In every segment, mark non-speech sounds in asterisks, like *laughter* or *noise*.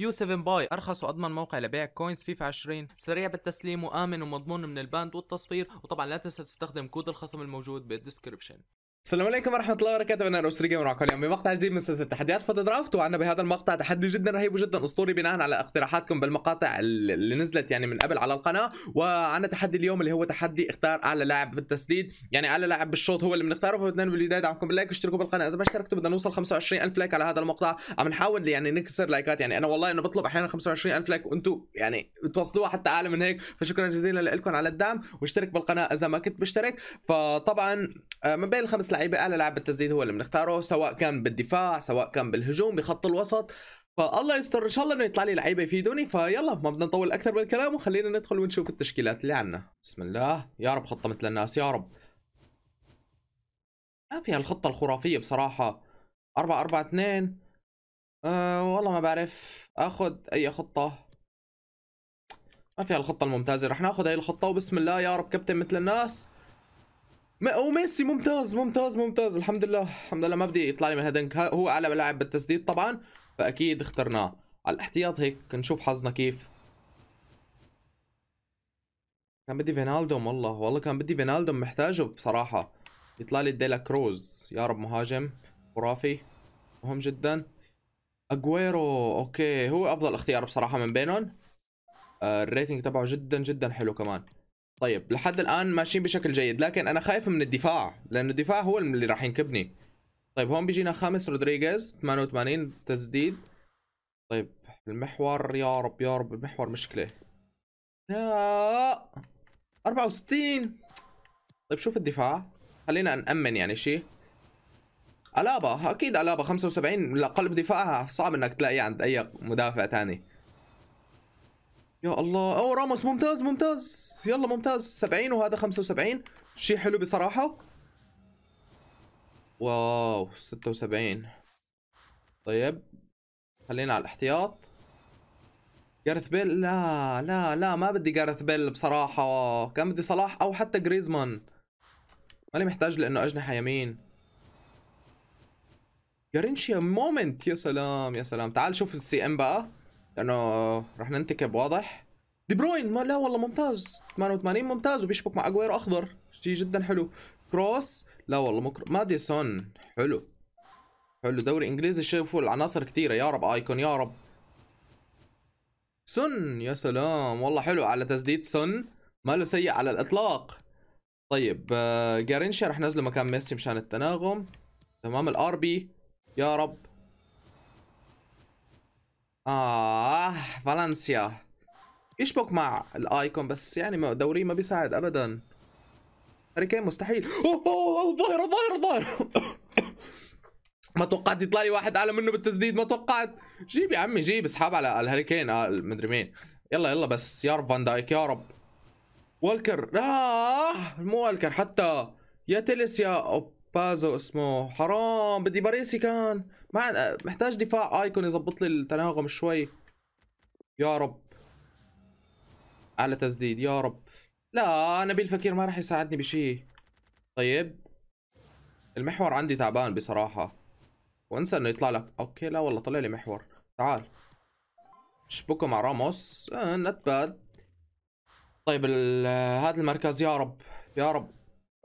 يو 7 باي ارخص واضمن موقع لبيع كوينز فيفا 20 سريع بالتسليم وامن ومضمون من الباند والتصفير وطبعا لا تنسى تستخدم كود الخصم الموجود بالديسكربشن السلام عليكم ورحمة الله وبركاته أنا روستري جيمر معكم اليوم بمقطع جديد من سلسلة تحديات فوتو درافت وعندنا بهذا المقطع تحدي جدا رهيب وجدا أسطوري بناء على اقتراحاتكم بالمقاطع اللي نزلت يعني من قبل على القناة وعندنا تحدي اليوم اللي هو تحدي اختار أعلى لاعب في التسديد يعني أعلى لاعب بالشوط هو اللي بنختاره فبدنا بالبداية دعمكم باللايك واشتركوا بالقناة إذا ما اشتركتوا بدنا نوصل 25000 لايك على هذا المقطع عم نحاول يعني نكسر لايكات يعني أنا والله أنا بطلب أحيانا 25000 لايك وأنتم يعني بتوصلوها حتى أعلى من هيك فشكرا جزيلا لكم على الدعم واشترك بالقناة إذا ما كنت مشترك فطبعا آه، من بين الخمس لعيبه اعلى لاعب بالتسديد هو اللي بنختاره سواء كان بالدفاع سواء كان بالهجوم بخط الوسط فالله يستر ان شاء الله انه يطلع لي لعيبه يفيدوني فيلا ما بدنا نطول اكثر بالكلام وخلينا ندخل ونشوف التشكيلات اللي عندنا بسم الله يا رب خطه مثل الناس يا رب ما في هالخطه الخرافيه بصراحه 4 4 2 أه والله ما بعرف اخذ اي خطه ما فيها الخطة الممتازة رح ناخذ هاي الخطة وبسم الله يا رب كابتن مثل الناس ميسي ممتاز ممتاز ممتاز الحمد لله الحمد لله ما بدي يطلع لي من هدنك هو اعلى لاعب بالتسديد طبعا فاكيد اخترناه على الاحتياط هيك نشوف حظنا كيف كان بدي فينالدوم والله والله كان بدي فينالدوم محتاجه بصراحة يطلع لي ديلا كروز يا رب مهاجم خرافي مهم جدا اجويرو اوكي هو افضل اختيار بصراحة من بينهم آه الريتنج تبعه جدا جدا حلو كمان طيب لحد الان ماشيين بشكل جيد لكن انا خايف من الدفاع لانه الدفاع هو اللي راح ينكبني طيب هون بيجينا خامس رودريغيز 88 تسديد طيب المحور يا رب يا رب المحور مشكله لا 64 طيب شوف الدفاع خلينا نأمن يعني شيء ألابا أكيد ألابا 75 لقلب دفاعها صعب إنك تلاقيه عند أي مدافع ثاني يا الله او راموس ممتاز ممتاز يلا ممتاز 70 وهذا 75 شيء حلو بصراحه واو 76 طيب خلينا على الاحتياط جارث بيل لا لا لا ما بدي جارث بيل بصراحة كان بدي صلاح أو حتى جريزمان ماني محتاج لأنه أجنحة يمين جارينشيا مومنت يا سلام يا سلام تعال شوف السي ام بقى لانه راح ننتكب واضح دي بروين ما لا والله ممتاز 88 ممتاز وبيشبك مع اجويرو اخضر شيء جدا حلو كروس لا والله مكر... ماديسون حلو حلو دوري انجليزي شوفوا العناصر كثيره يا رب ايكون يا رب سن يا سلام والله حلو على تسديد سن ماله سيء على الاطلاق طيب آه، جارينشا رح نزله مكان ميسي مشان التناغم تمام الار بي يا رب آه فالنسيا يشبك مع الايكون بس يعني دوري ما بيساعد ابدا هاري مستحيل اوه اوه ظاهر ظاهر ظاهر *coughs* ما توقعت يطلع لي واحد اعلى منه بالتسديد ما توقعت جيب يا عمي جيب اسحب على الهاري كين آه مدري مين يلا يلا بس يا رب فان دايك يا رب والكر آه مو والكر حتى يا تلس يا اوبازو اسمه حرام بدي باريسي كان ما محتاج دفاع ايكون يظبط لي التناغم شوي يا رب على تسديد يا رب لا نبيل فكير ما راح يساعدني بشيء طيب المحور عندي تعبان بصراحة وانسى انه يطلع لك اوكي لا والله طلع لي محور تعال شبكه مع راموس آه نت باد طيب هذا المركز يا رب يا رب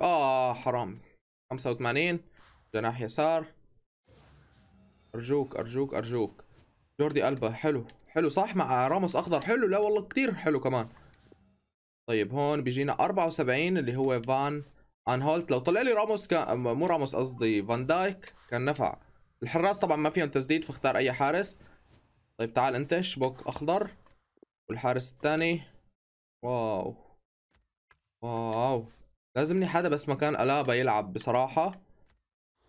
اه حرام 85 جناح يسار ارجوك ارجوك ارجوك جوردي البا حلو حلو صح مع راموس اخضر حلو لا والله كتير حلو كمان طيب هون بيجينا 74 اللي هو فان ان هولت لو طلع لي راموس كان مو راموس قصدي فان دايك كان نفع الحراس طبعا ما فيهم تسديد فاختار اي حارس طيب تعال انت شبك اخضر والحارس الثاني واو واو لازمني حدا بس مكان الابا يلعب بصراحه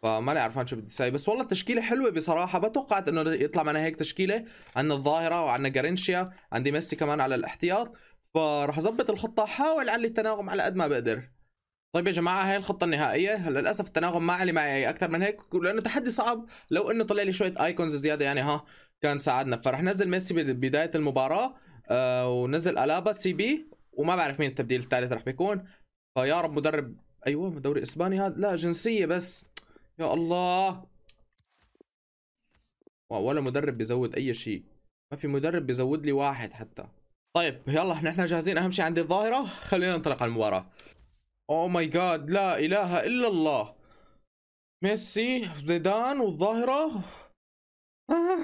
فماني عرفان شو بدي اسوي بس والله التشكيله حلوه بصراحه ما توقعت انه يطلع معنا هيك تشكيله عندنا الظاهره وعندنا جارينشيا عندي ميسي كمان على الاحتياط فراح اظبط الخطه حاول اعلي التناغم على قد ما بقدر طيب يا جماعه هاي الخطه النهائيه للاسف التناغم ما علي معي اكثر من هيك لانه تحدي صعب لو انه طلع لي شويه ايكونز زياده يعني ها كان ساعدنا فراح نزل ميسي ببدايه المباراه آه ونزل الابا سي بي وما بعرف مين التبديل الثالث راح بيكون فيا رب مدرب ايوه دوري اسباني هذا لا جنسيه بس يا الله ولا مدرب بيزود اي شيء ما في مدرب بيزود لي واحد حتى طيب يلا نحن جاهزين اهم شيء عندي الظاهره خلينا ننطلق على المباراه اوه ماي جاد لا اله الا الله ميسي زيدان والظاهره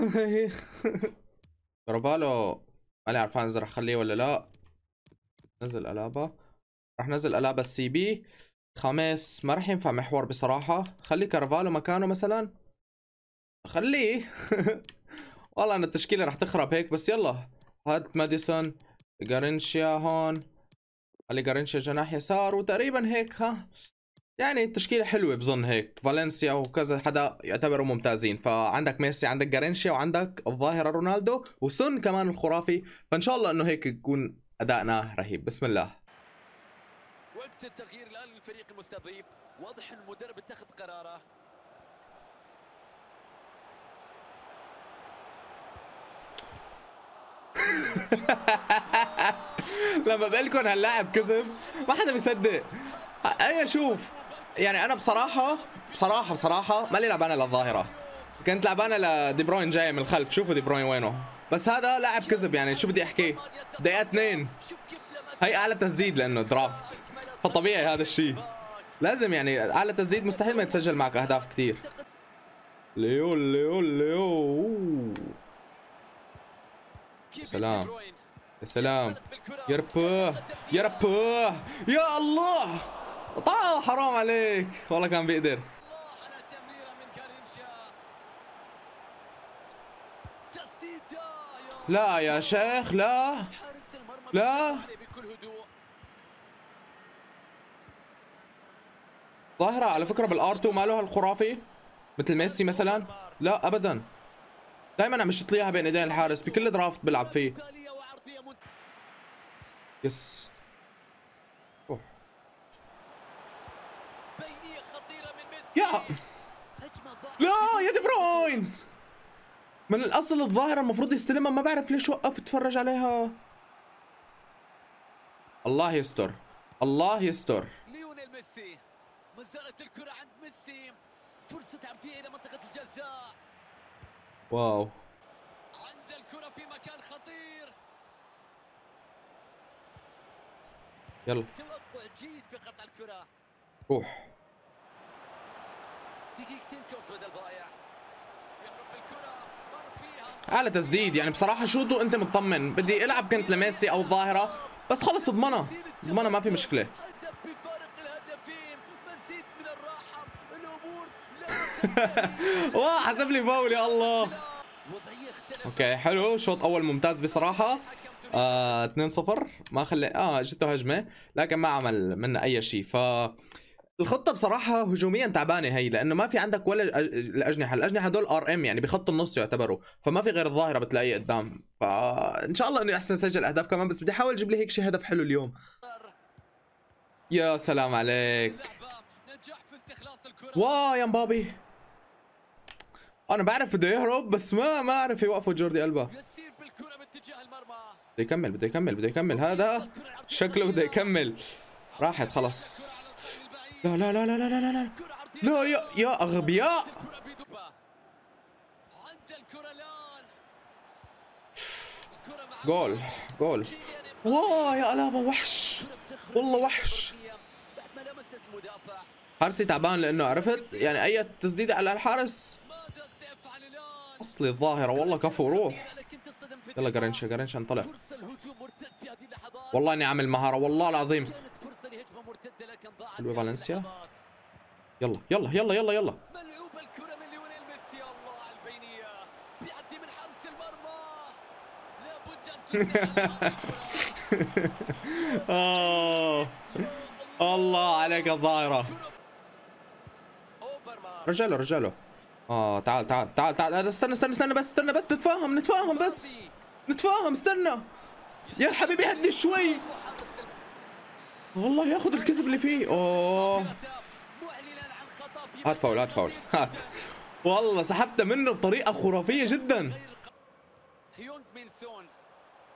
*laughs* كارفالو ماني عرفان اذا رح اخليه ولا لا نزل الابا رح نزل الابا السي بي خامس ما راح ينفع محور بصراحة خلي كارفالو مكانه مثلا خليه *laughs* والله انا التشكيلة راح تخرب هيك بس يلا هات ماديسون جارينشيا هون خلي جارينشيا جناح يسار وتقريبا هيك ها يعني التشكيلة حلوة بظن هيك فالنسيا وكذا حدا يعتبروا ممتازين فعندك ميسي عندك جارينشيا وعندك الظاهرة رونالدو وسون كمان الخرافي فان شاء الله انه هيك يكون ادائنا رهيب بسم الله وقت التغيير الان للفريق المستضيف واضح ان المدرب اتخذ قراره *laughs* لما بقول لكم هاللاعب كذب ما حدا بيصدق اي شوف يعني انا بصراحه بصراحه بصراحه مالي لعبانه للظاهره كنت لعبانه لدي بروين جايه من الخلف شوفوا دي بروين وينه بس هذا لاعب كذب يعني شو بدي احكي دقيقه اثنين هي اعلى تسديد لانه درافت فطبيعي هذا الشيء لازم يعني على تسديد مستحيل ما يتسجل معك اهداف كثير ليو ليو ليو سلام يا سلام يا ربه يا ربه يا الله طاقة حرام عليك والله كان بيقدر لا يا شيخ لا لا ظاهره على فكره بالار 2 ماله هالخرافي مثل ميسي مثلا لا ابدا دائما عم يشطليها بين ايدين الحارس بكل درافت بلعب فيه يس أوه. يا لا يا دي بروين من الاصل الظاهره المفروض يستلمها ما بعرف ليش وقف اتفرج عليها الله يستر الله يستر ما زالت الكرة عند ميسي فرصة عرضية إلى منطقة الجزاء واو عند الكرة في مكان خطير يلا توقع جيد في قطع الكرة روح دقيقتين كوت بدل ضايع اعلى تسديد يعني بصراحه شوطه انت مطمن بدي العب كنت لميسي او الظاهره بس خلص اضمنها اضمنها ما في مشكله *laughs* واه حسب لي فاول يا الله اوكي حلو شوط اول ممتاز بصراحه 2-0 آه، ما خلى اه جته هجمه لكن ما عمل منا اي شيء ف الخطة بصراحة هجوميا تعبانة هي لأنه ما في عندك ولا الأجنحة، الأجنحة دول ار ام يعني بخط النص يعتبروا، فما في غير الظاهرة بتلاقيه قدام، فإن شاء الله إني أحسن سجل أهداف كمان بس بدي أحاول أجيب لي هيك شيء هدف حلو اليوم. يا سلام عليك. واو يا مبابي انا بعرف بده يهرب بس ما ما عرف يوقفه جوردي البا بده يكمل بده يكمل بده يكمل هذا شكله بده يكمل راحت خلص لا لا لا لا لا لا لا لا يا يا اغبياء جول جول واه يا الابا وحش والله وحش حارسي تعبان لانه عرفت يعني اي تسديده على الحارس اصلي الظاهره والله كفو روح يلا قرنشه قرنشه انطلع والله اني عامل مهاره والله العظيم حلوه فالنسيا يلا يلا يلا يلا يلا الكره من ليونيل ميسي الله على البينيه بيعدي من حارس المرمى لابد ان الله عليك الظاهره رجاله رجاله اه تعال تعال تعال تعال استنى استنى استنى بس استنى بس نتفاهم نتفاهم بس نتفاهم استنى يا حبيبي هدي شوي والله ياخذ الكذب اللي فيه اوه هات فاول هات فاول هات والله سحبته منه بطريقه خرافيه جدا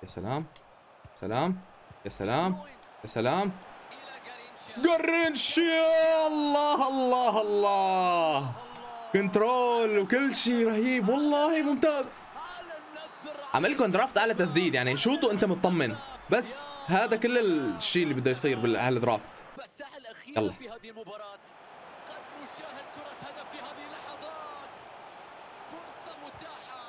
يا سلام سلام يا سلام يا سلام جرينش الله الله الله كنترول وكل شيء رهيب والله ممتاز عملكم درافت اعلى تسديد يعني شوطوا انت مطمن بس هذا كل الشيء اللي بده يصير بهالدرافت يلا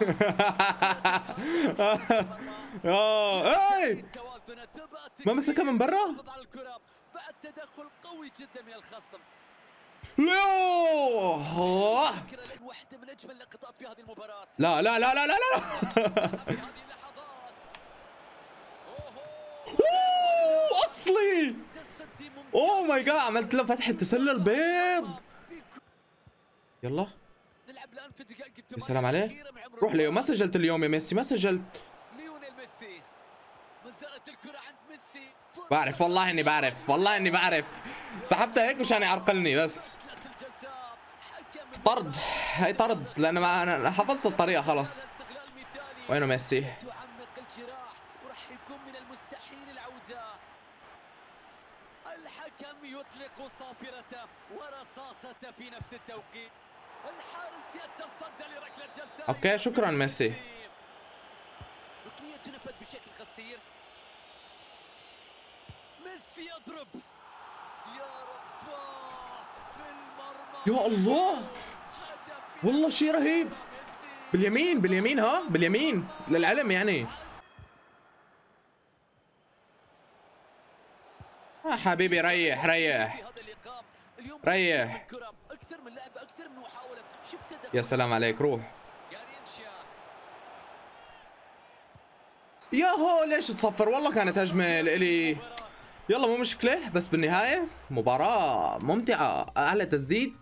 *laughs* *laughs* اي ما مسكها من برا بعد تدخل قوي جدا من الخصم لا لا لا لا لا لا اصلي اوه ماي جاد عملت له فتحه تسلل بيض يلا نلعب الان في يا سلام عليه روح ليو ما سجلت اليوم يا ميسي ما سجلت ليونيل ميسي الكره عند ميسي بعرف والله اني بعرف والله اني بعرف سحبتها هيك مشان يعرقلني بس طرد هي طرد لان ما انا حفظت الطريقه خلص وينه ميسي يطلق صافرته ورصاصته في نفس التوقيت الحارس يتصدى لركله جزاء اوكي شكرا ميسي ركنيه تنفذ بشكل قصير ميسي يضرب يا الله والله شيء رهيب باليمين باليمين ها باليمين للعلم يعني آه حبيبي ريح ريح ريح يا سلام عليك روح يا هو ليش تصفر والله كانت هجمه الي يلا مو مشكله بس بالنهايه مباراه ممتعه اعلى تسديد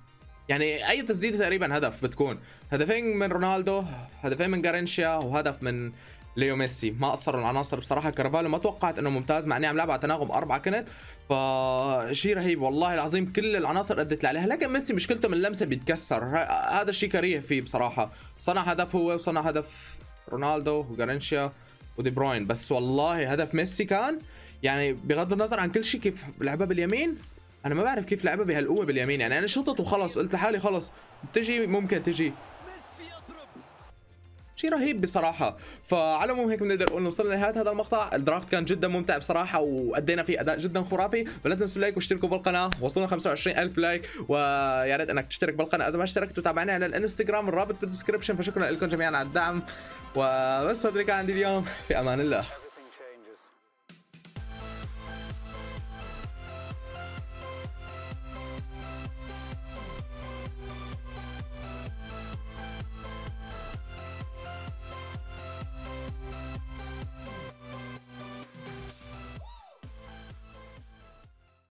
يعني اي تسديده تقريبا هدف بتكون هدفين من رونالدو هدفين من جارينشيا وهدف من ليو ميسي ما قصروا العناصر بصراحه كارفالو ما توقعت انه ممتاز مع اني عم لعب على تناغم اربعه كنت فشيء رهيب والله العظيم كل العناصر ادت لي عليها لكن ميسي مشكلته من اللمسه بيتكسر هذا الشيء كريه فيه بصراحه صنع هدف هو وصنع هدف رونالدو وجارينشيا ودي بروين بس والله هدف ميسي كان يعني بغض النظر عن كل شيء كيف لعبها باليمين انا ما بعرف كيف لعبها بهالقوه باليمين يعني انا شطت وخلص قلت لحالي خلص بتجي ممكن تجي شيء رهيب بصراحه فعلى العموم هيك بنقدر نقول وصلنا لنهايه هذا المقطع الدرافت كان جدا ممتع بصراحه وادينا فيه اداء جدا خرافي فلا تنسوا اللايك واشتركوا بالقناه وصلنا 25000 لايك ويا ريت انك تشترك بالقناه اذا ما اشتركت وتابعني على الانستغرام الرابط بالدسكربشن فشكرا لكم جميعا على الدعم وبس هذا اللي كان عندي اليوم في امان الله